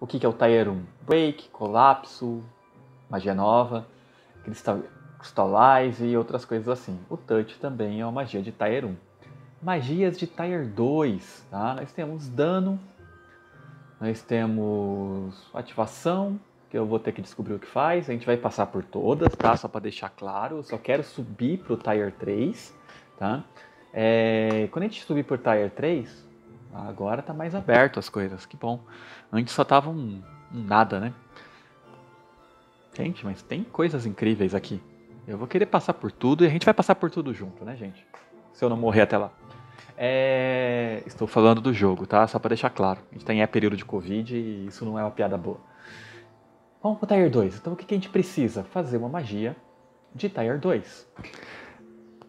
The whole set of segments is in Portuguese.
o que, é o Taerum Break, Colapso, Magia Nova, Crystal, Crystallize e outras coisas assim. O Touch também é uma magia de Taerum. Magias de Tier 2, tá? nós temos dano, nós temos ativação, que eu vou ter que descobrir o que faz. A gente vai passar por todas, tá? Só para deixar claro, eu só quero subir pro Tier 3, tá? É, quando a gente subir por Tier 3, Agora tá mais aberto as coisas, que bom. Antes só tava um, um nada, né? Gente, mas tem coisas incríveis aqui. Eu vou querer passar por tudo e a gente vai passar por tudo junto, né, gente? Se eu não morrer até lá. É... Estou falando do jogo, tá? Só para deixar claro. A gente tá em período de Covid e isso não é uma piada boa. Vamos pro Tier 2. Então o que, que a gente precisa? Fazer uma magia de Tier 2.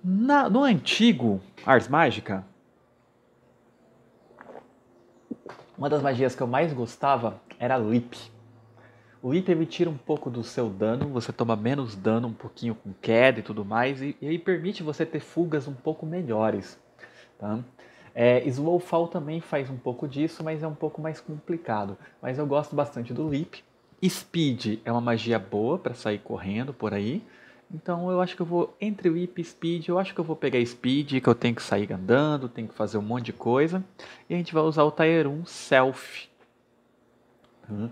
Na, no antigo Ars Mágica, Uma das magias que eu mais gostava era Leap. O Leap ele tira um pouco do seu dano, você toma menos dano um pouquinho com queda e tudo mais, e, e permite você ter fugas um pouco melhores. Tá? É, Slowfall também faz um pouco disso, mas é um pouco mais complicado. Mas eu gosto bastante do Leap. Speed é uma magia boa para sair correndo por aí. Então eu acho que eu vou entre o Whip e Speed, eu acho que eu vou pegar Speed, que eu tenho que sair andando, tenho que fazer um monte de coisa. E a gente vai usar o Tier 1 Self. Uhum.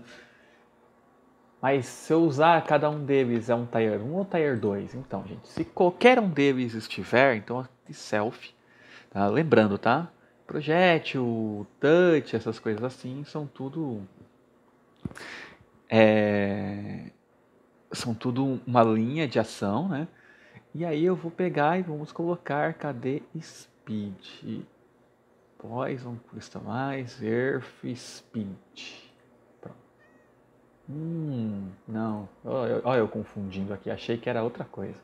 Mas se eu usar cada um deles é um Tier 1 ou Tier 2? Então, gente, se qualquer um deles estiver, então é self. Tá? Lembrando, tá? Projétil, touch, essas coisas assim, são tudo é, são tudo uma linha de ação, né? E aí eu vou pegar e vamos colocar cadê speed? Poison custa mais, earth speed. Pronto. Hum, não. Olha eu, confundindo aqui, achei que era outra coisa.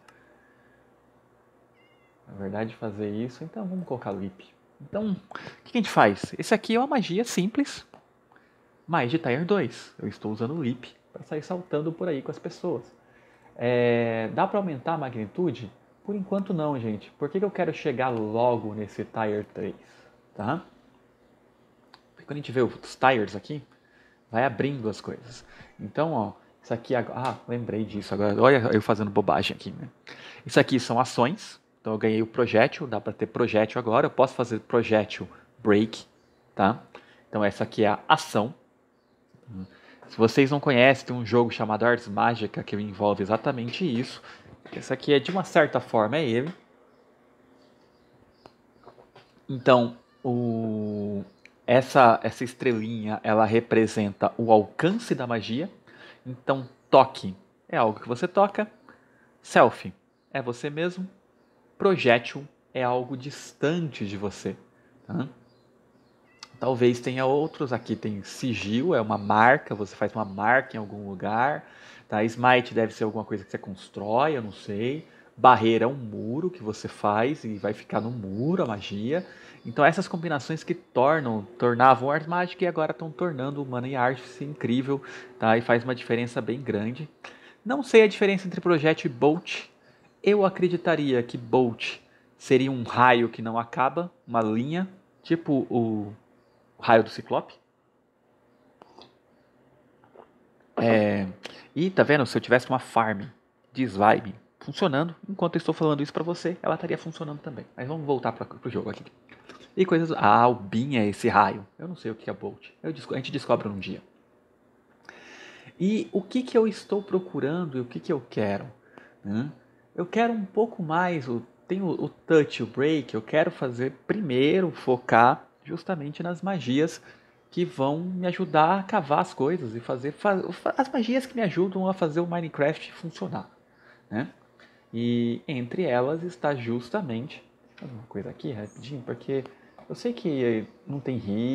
Na verdade, fazer isso, então vamos colocar leap. Então, o que a gente faz? Esse aqui é uma magia simples, mas de Tire 2. Eu estou usando leap para sair saltando por aí com as pessoas. É, dá para aumentar a magnitude? Por enquanto não, gente. Por que, que eu quero chegar logo nesse Tire 3? Tá? Porque quando a gente vê os tires aqui, vai abrindo as coisas. Então, ó, isso aqui agora... Ah, lembrei disso agora. Olha eu fazendo bobagem aqui, né? Isso aqui são ações. Então eu ganhei o projétil, dá para ter projétil agora. Eu posso fazer projétil break, tá? Então essa aqui é a ação. Hum. Se vocês não conhecem, tem um jogo chamado Ars Mágica que envolve exatamente isso. Esse aqui é de uma certa forma é ele. Então, o... essa essa estrelinha, ela representa o alcance da magia. Então, toque é algo que você toca. Selfie é você mesmo. Projétil é algo distante de você. Tá? Talvez tenha outros. Aqui tem sigil, é uma marca, você faz uma marca em algum lugar. Tá? Smite deve ser alguma coisa que você constrói, eu não sei. Barreira é um muro que você faz e vai ficar no muro a magia. Então essas combinações que tornam, tornavam Art Magic e agora estão tornando o Mana e Artifice incrível, tá? E faz uma diferença bem grande. Não sei a diferença entre projeto e Bolt. Eu acreditaria que Bolt seria um raio que não acaba, uma linha, tipo o o raio do Ciclope. É... E tá vendo? Se eu tivesse uma farm de slime funcionando, enquanto eu estou falando isso para você, ela estaria funcionando também. Mas vamos voltar para o jogo aqui. E coisas. Ah, o Bin é esse raio. Eu não sei o que é Bolt. Eu, a gente descobre um dia. E o que, que eu estou procurando e o que, que eu quero? Hum? Eu quero um pouco mais. O, tem o, o touch, o break. Eu quero fazer primeiro focar justamente nas magias que vão me ajudar a cavar as coisas e fazer fa as magias que me ajudam a fazer o Minecraft funcionar, né? E entre elas está justamente, vou fazer uma coisa aqui rapidinho, porque eu sei que não tem rio